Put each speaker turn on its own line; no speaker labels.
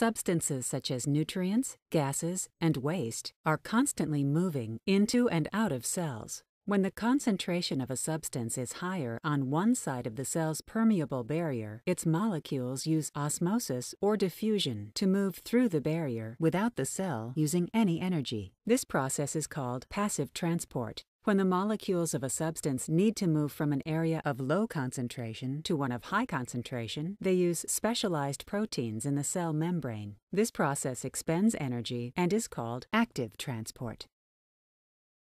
Substances such as nutrients, gases, and waste are constantly moving into and out of cells. When the concentration of a substance is higher on one side of the cell's permeable barrier, its molecules use osmosis or diffusion to move through the barrier without the cell using any energy. This process is called passive transport. When the molecules of a substance need to move from an area of low concentration to one of high concentration, they use specialized proteins in the cell membrane. This process expends energy and is called active transport.